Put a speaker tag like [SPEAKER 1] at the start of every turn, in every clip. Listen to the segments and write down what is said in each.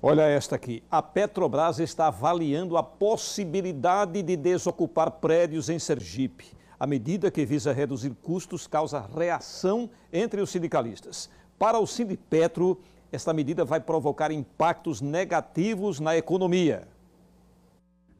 [SPEAKER 1] Olha esta aqui. A Petrobras está avaliando a possibilidade de desocupar prédios em Sergipe. A medida que visa reduzir custos causa reação entre os sindicalistas. Para o Sindipetro, esta medida vai provocar impactos negativos na economia.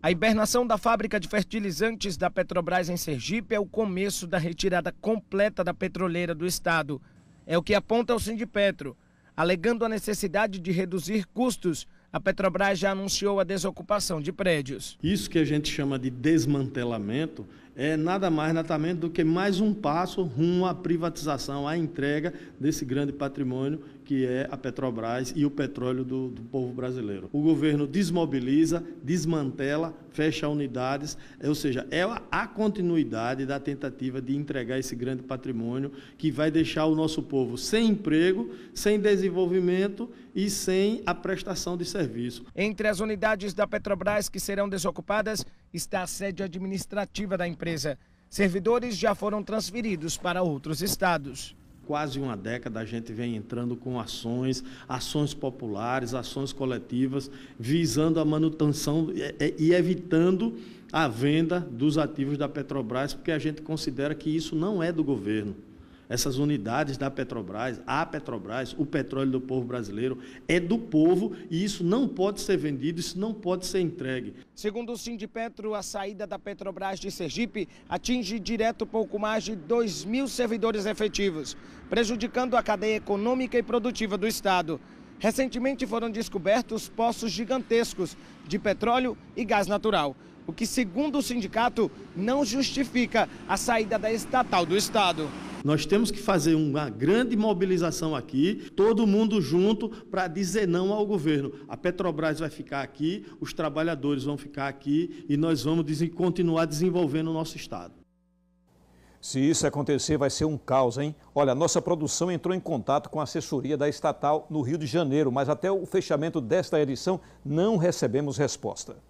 [SPEAKER 1] A hibernação da fábrica
[SPEAKER 2] de fertilizantes da Petrobras em Sergipe é o começo da retirada completa da petroleira do estado. É o que aponta o Sindipetro alegando a necessidade de reduzir custos. A Petrobras já anunciou a desocupação de prédios.
[SPEAKER 3] Isso que a gente chama de desmantelamento é nada mais, nada menos do que mais um passo rumo à privatização, à entrega desse grande patrimônio que é a Petrobras e o petróleo do, do povo brasileiro. O governo desmobiliza, desmantela, fecha unidades, ou seja, é a continuidade da tentativa de entregar esse grande patrimônio que vai deixar o nosso povo sem emprego, sem desenvolvimento e sem a
[SPEAKER 2] prestação de serviço. Entre as unidades da Petrobras que serão desocupadas está a sede administrativa da empresa. Servidores já foram transferidos para outros estados quase uma década a gente vem entrando com ações, ações populares,
[SPEAKER 3] ações coletivas, visando a manutenção e, evitando a venda dos ativos da Petrobras, porque a gente considera que isso não é do governo essas unidades da Petrobras, a Petrobras, o petróleo do povo brasileiro, é do povo
[SPEAKER 2] e isso não pode ser vendido, isso não pode ser entregue. Segundo o Sindipetro, a saída da Petrobras de Sergipe atinge direto pouco mais de 2 mil servidores efetivos, prejudicando a cadeia econômica e produtiva do Estado. Recentemente foram descobertos poços gigantescos de petróleo e gás natural, o que, segundo o sindicato, não justifica a saída da estatal do Estado. Nós temos
[SPEAKER 3] que fazer uma grande mobilização aqui, todo mundo junto, para dizer não ao governo. A Petrobras vai ficar aqui, os trabalhadores vão ficar aqui e nós vamos
[SPEAKER 1] continuar desenvolvendo o nosso Estado. Se isso acontecer, vai ser um caos, hein? Olha, nossa produção entrou em contato com a assessoria da estatal no Rio de Janeiro, mas até o fechamento desta edição não recebemos resposta.